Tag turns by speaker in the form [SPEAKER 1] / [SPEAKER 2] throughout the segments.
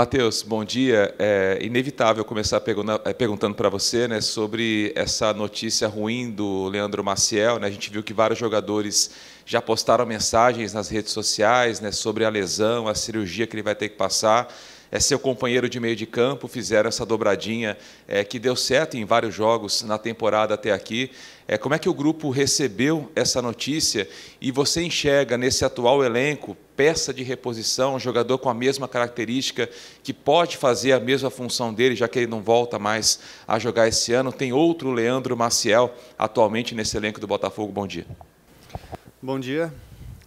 [SPEAKER 1] Matheus, bom dia. É inevitável começar é, perguntando para você né, sobre essa notícia ruim do Leandro Maciel. Né? A gente viu que vários jogadores já postaram mensagens nas redes sociais né, sobre a lesão, a cirurgia que ele vai ter que passar é, seu companheiro de meio de campo, fizeram essa dobradinha é, que deu certo em vários jogos na temporada até aqui. É, como é que o grupo recebeu essa notícia e você enxerga nesse atual elenco peça de reposição, um jogador com a mesma característica, que pode fazer a mesma função dele, já que ele não volta mais a jogar esse ano? Tem outro Leandro Maciel atualmente nesse elenco do Botafogo? Bom dia.
[SPEAKER 2] Bom dia.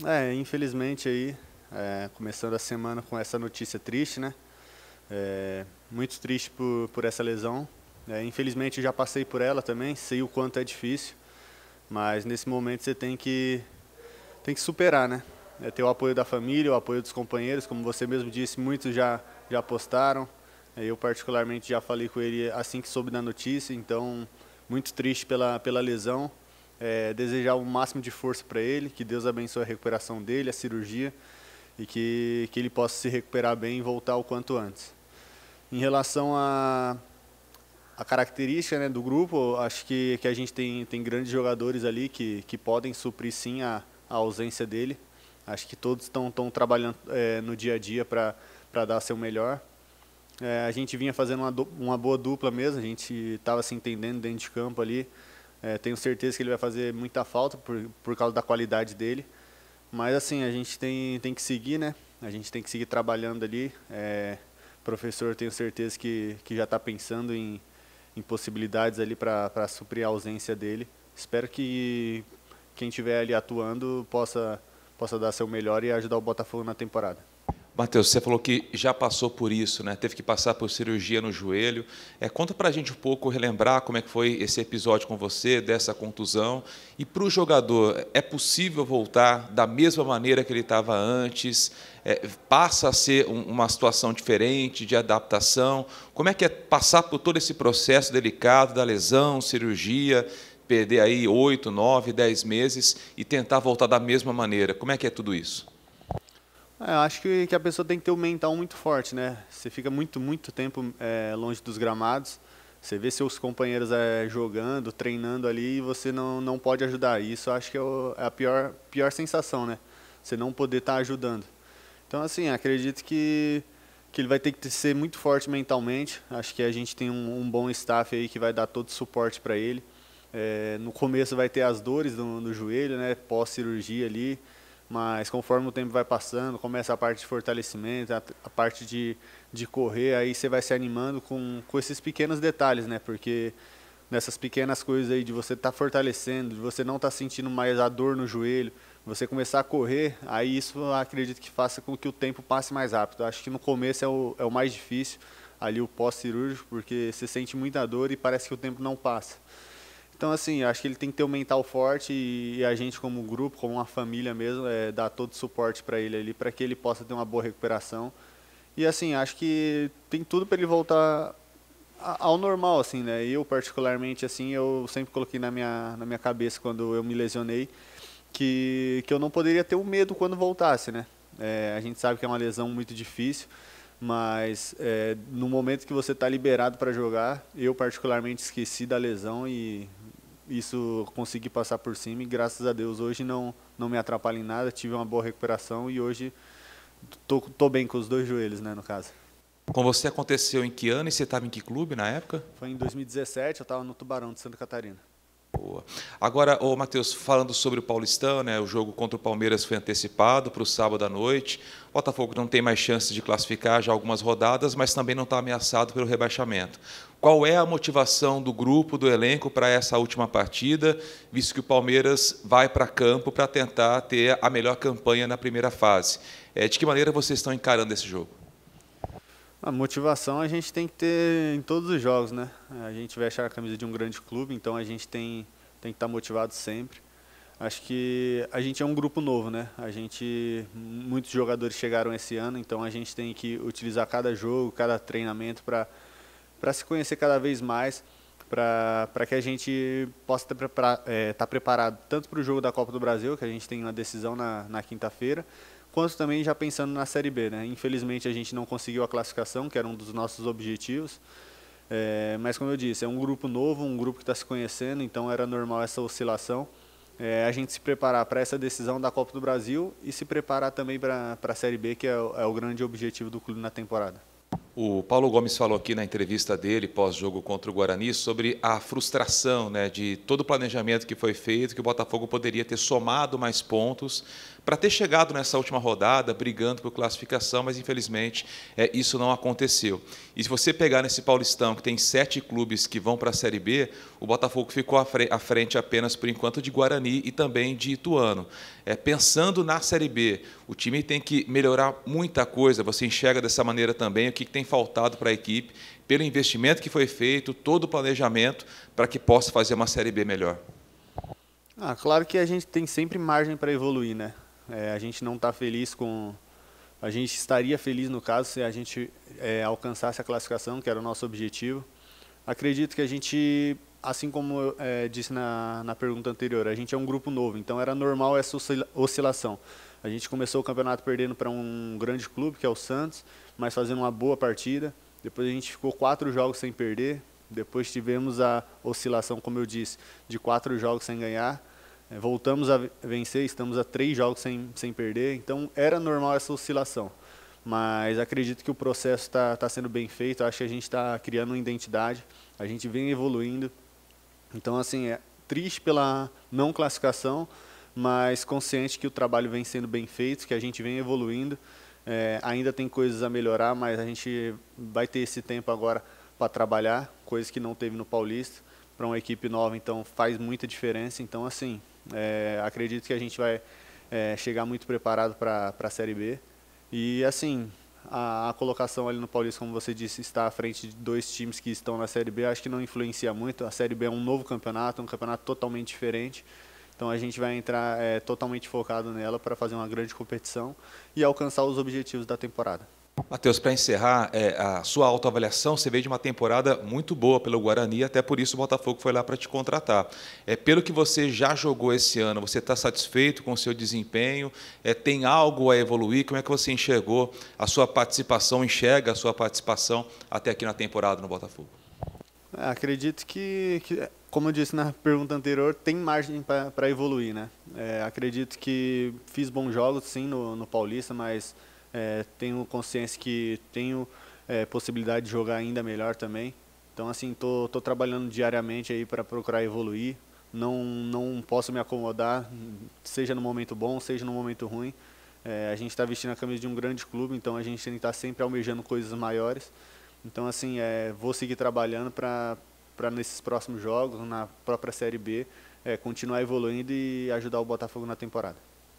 [SPEAKER 2] É, infelizmente aí, é, começando a semana com essa notícia triste, né? É, muito triste por, por essa lesão. É, infelizmente já passei por ela também, sei o quanto é difícil, mas nesse momento você tem que tem que superar, né? É ter o apoio da família, o apoio dos companheiros, como você mesmo disse, muitos já já apostaram. É, eu particularmente já falei com ele assim que soube da notícia, então muito triste pela pela lesão. É, desejar o máximo de força para ele, que Deus abençoe a recuperação dele, a cirurgia e que, que ele possa se recuperar bem e voltar o quanto antes. Em relação a, a característica né, do grupo, acho que, que a gente tem, tem grandes jogadores ali que, que podem suprir sim a, a ausência dele. Acho que todos estão trabalhando é, no dia a dia para dar seu melhor. É, a gente vinha fazendo uma, uma boa dupla mesmo, a gente estava se entendendo dentro de campo ali. É, tenho certeza que ele vai fazer muita falta por, por causa da qualidade dele. Mas assim, a gente tem, tem que seguir, né? A gente tem que seguir trabalhando ali. É, professor, tenho certeza que, que já está pensando em, em possibilidades ali para suprir a ausência dele. Espero que quem estiver ali atuando possa, possa dar seu melhor e ajudar o Botafogo na temporada.
[SPEAKER 1] Matheus, você falou que já passou por isso, né? Teve que passar por cirurgia no joelho. É, conta para a gente um pouco, relembrar como é que foi esse episódio com você, dessa contusão. E para o jogador, é possível voltar da mesma maneira que ele estava antes? É, passa a ser um, uma situação diferente de adaptação? Como é que é passar por todo esse processo delicado da lesão, cirurgia, perder aí oito, nove, dez meses e tentar voltar da mesma maneira? Como é que é tudo isso?
[SPEAKER 2] É, eu acho que, que a pessoa tem que ter um mental muito forte, né? Você fica muito, muito tempo é, longe dos gramados, você vê seus companheiros é, jogando, treinando ali e você não, não pode ajudar. isso acho que é, o, é a pior, pior sensação, né? Você não poder estar tá ajudando. Então, assim, acredito que, que ele vai ter que ser muito forte mentalmente. Acho que a gente tem um, um bom staff aí que vai dar todo o suporte para ele. É, no começo vai ter as dores no, joelho, né? Pós-cirurgia ali mas conforme o tempo vai passando, começa a parte de fortalecimento, a, a parte de, de correr, aí você vai se animando com, com esses pequenos detalhes, né? Porque nessas pequenas coisas aí de você estar tá fortalecendo, de você não estar tá sentindo mais a dor no joelho, você começar a correr, aí isso acredito que faça com que o tempo passe mais rápido. Acho que no começo é o, é o mais difícil, ali o pós-cirúrgico, porque você sente muita dor e parece que o tempo não passa. Então, assim, acho que ele tem que ter um mental forte e a gente, como grupo, como uma família mesmo, é, dar todo o suporte para ele ali, para que ele possa ter uma boa recuperação. E, assim, acho que tem tudo para ele voltar ao normal, assim, né? Eu, particularmente, assim, eu sempre coloquei na minha, na minha cabeça quando eu me lesionei que, que eu não poderia ter o um medo quando voltasse, né? É, a gente sabe que é uma lesão muito difícil, mas é, no momento que você está liberado para jogar, eu particularmente esqueci da lesão e isso consegui passar por cima e graças a Deus hoje não não me atrapalha em nada, tive uma boa recuperação e hoje tô, tô bem com os
[SPEAKER 1] dois joelhos, né, no caso. Com você aconteceu em que ano e você estava em que clube na época? Foi em
[SPEAKER 2] 2017, eu estava no Tubarão de Santa Catarina
[SPEAKER 1] boa. Agora, o Matheus, falando sobre o Paulistão, né, o jogo contra o Palmeiras foi antecipado para o sábado à noite. O Botafogo não tem mais chance de classificar já algumas rodadas, mas também não está ameaçado pelo rebaixamento. Qual é a motivação do grupo, do elenco, para essa última partida, visto que o Palmeiras vai para campo para tentar ter a melhor campanha na primeira fase? É, de que maneira vocês estão encarando esse jogo?
[SPEAKER 2] A motivação a gente tem que ter em todos os jogos, né? A gente veste a camisa de um grande clube, então a gente tem, tem que estar tá motivado sempre. Acho que a gente é um grupo novo, né? A gente muitos jogadores chegaram esse ano, então a gente tem que utilizar cada jogo, cada treinamento para para se conhecer cada vez mais, para que a gente possa estar é, eh, tá preparado tanto para o jogo da Copa do Brasil, que a gente tem uma decisão na, na quinta-feira, quanto também já pensando na Série B. Né? Infelizmente a gente não conseguiu a classificação, que era um dos nossos objetivos. É, mas como eu disse, é um grupo novo, um grupo que está se conhecendo, então era normal essa oscilação. É, a gente se preparar para essa decisão da Copa do Brasil e se preparar também para a Série B, que é o, é o grande objetivo
[SPEAKER 1] do clube na temporada. O Paulo Gomes falou aqui na entrevista dele, pós-jogo contra o Guarani, sobre a frustração né, de todo o planejamento que foi feito, que o Botafogo poderia ter somado mais pontos, para ter chegado nessa última rodada brigando por classificação, mas infelizmente é, isso não aconteceu. E se você pegar nesse Paulistão, que tem sete clubes que vão para a Série B, o Botafogo ficou à frente apenas por enquanto de Guarani e também de Ituano. É, pensando na Série B, o time tem que melhorar muita coisa, você enxerga dessa maneira também o que tem faltado para a equipe, pelo investimento que foi feito, todo o planejamento, para que possa fazer uma Série B melhor.
[SPEAKER 2] Ah, claro que a gente tem sempre margem para evoluir, né? É, a gente não está feliz com. A gente estaria feliz, no caso, se a gente é, alcançasse a classificação, que era o nosso objetivo. Acredito que a gente, assim como eu é, disse na, na pergunta anterior, a gente é um grupo novo, então era normal essa oscilação. A gente começou o campeonato perdendo para um grande clube, que é o Santos, mas fazendo uma boa partida. Depois a gente ficou quatro jogos sem perder. Depois tivemos a oscilação, como eu disse, de quatro jogos sem ganhar. É, voltamos a vencer, estamos a três jogos sem, sem perder, então era normal essa oscilação. Mas acredito que o processo está tá sendo bem feito, acho que a gente está criando uma identidade, a gente vem evoluindo. Então, assim, é triste pela não classificação, mas consciente que o trabalho vem sendo bem feito, que a gente vem evoluindo. É, ainda tem coisas a melhorar, mas a gente vai ter esse tempo agora para trabalhar, coisas que não teve no Paulista. Para uma equipe nova, então faz muita diferença. Então, assim, é, acredito que a gente vai é, chegar muito preparado para a Série B. E assim, a, a, colocação ali no Paulista, como você disse, está à frente de dois times que estão na Série B. Acho que não influencia muito. A Série B é um novo campeonato, um campeonato totalmente diferente. Então a gente vai entrar é, totalmente focado nela para fazer uma grande competição e alcançar os objetivos da temporada.
[SPEAKER 1] Matheus, para encerrar, é, a sua autoavaliação, você veio de uma temporada muito boa pelo Guarani, até por isso o Botafogo foi lá para te contratar. É, pelo que você já jogou esse ano, você está satisfeito com o seu desempenho? É, tem algo a evoluir? Como é que você enxergou a sua participação, enxerga a sua participação até aqui na temporada no Botafogo?
[SPEAKER 2] É, acredito que, que, como eu disse na pergunta anterior, tem margem para evoluir. né? É, acredito que fiz bons jogos, sim, no, no Paulista, mas é, tenho consciência que tenho é, possibilidade de jogar ainda melhor também. Então, assim, tô, tô trabalhando diariamente aí para procurar evoluir. Não, não posso me acomodar, seja no momento bom, seja no momento ruim. É, a gente está vestindo a camisa de um grande clube, então a gente tem que estar tá sempre almejando coisas maiores. Então, assim, é, vou seguir trabalhando para nesses próximos jogos, na própria Série B, é, continuar evoluindo e ajudar o Botafogo na temporada.